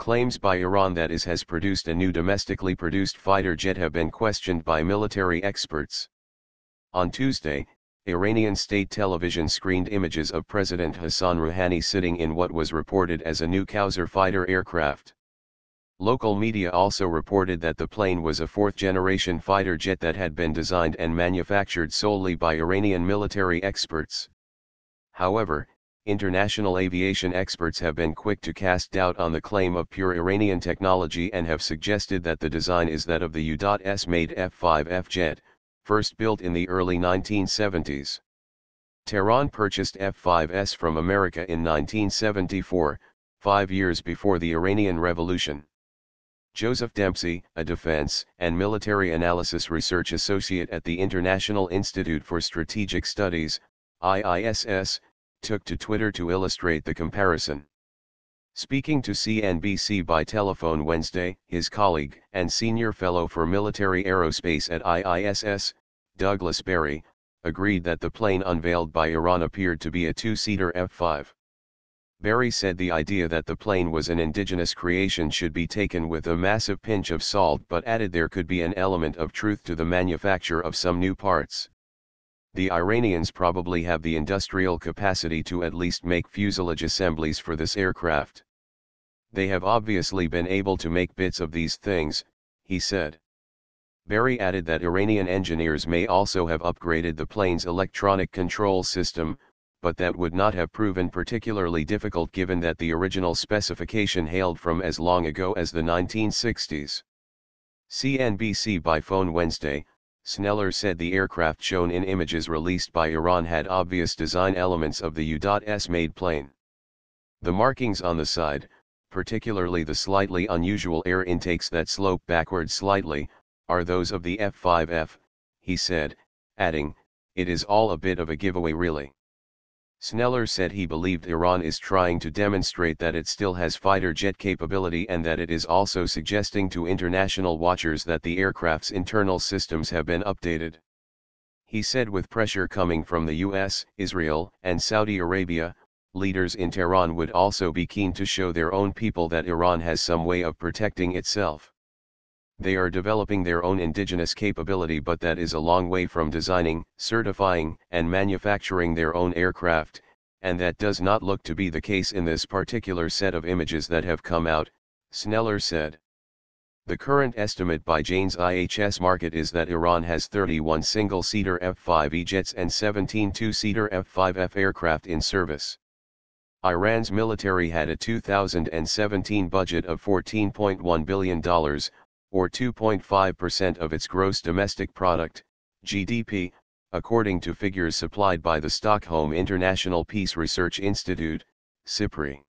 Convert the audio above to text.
Claims by Iran that IS has produced a new domestically produced fighter jet have been questioned by military experts. On Tuesday, Iranian state television screened images of President Hassan Rouhani sitting in what was reported as a new Kauser fighter aircraft. Local media also reported that the plane was a fourth-generation fighter jet that had been designed and manufactured solely by Iranian military experts. However, international aviation experts have been quick to cast doubt on the claim of pure Iranian technology and have suggested that the design is that of the U.S.-made F-5F jet, first built in the early 1970s. Tehran purchased F-5s from America in 1974, five years before the Iranian Revolution. Joseph Dempsey, a defense and military analysis research associate at the International Institute for Strategic Studies, IISS, took to Twitter to illustrate the comparison. Speaking to CNBC by telephone Wednesday, his colleague and senior fellow for military aerospace at IISS, Douglas Berry, agreed that the plane unveiled by Iran appeared to be a two-seater F-5. Berry said the idea that the plane was an indigenous creation should be taken with a massive pinch of salt but added there could be an element of truth to the manufacture of some new parts the Iranians probably have the industrial capacity to at least make fuselage assemblies for this aircraft. They have obviously been able to make bits of these things, he said. Barry added that Iranian engineers may also have upgraded the plane's electronic control system, but that would not have proven particularly difficult given that the original specification hailed from as long ago as the 1960s. CNBC by phone Wednesday, Sneller said the aircraft shown in images released by Iran had obvious design elements of the U.S. made plane. The markings on the side, particularly the slightly unusual air intakes that slope backward slightly, are those of the F-5F, he said, adding, it is all a bit of a giveaway really. Sneller said he believed Iran is trying to demonstrate that it still has fighter jet capability and that it is also suggesting to international watchers that the aircraft's internal systems have been updated. He said with pressure coming from the US, Israel, and Saudi Arabia, leaders in Tehran would also be keen to show their own people that Iran has some way of protecting itself they are developing their own indigenous capability but that is a long way from designing, certifying, and manufacturing their own aircraft, and that does not look to be the case in this particular set of images that have come out, Sneller said. The current estimate by Jane's IHS Market is that Iran has 31 single-seater F-5E jets and 17 two-seater F-5F aircraft in service. Iran's military had a 2017 budget of $14.1 billion, or 2.5% of its gross domestic product, GDP, according to figures supplied by the Stockholm International Peace Research Institute, CIPRI.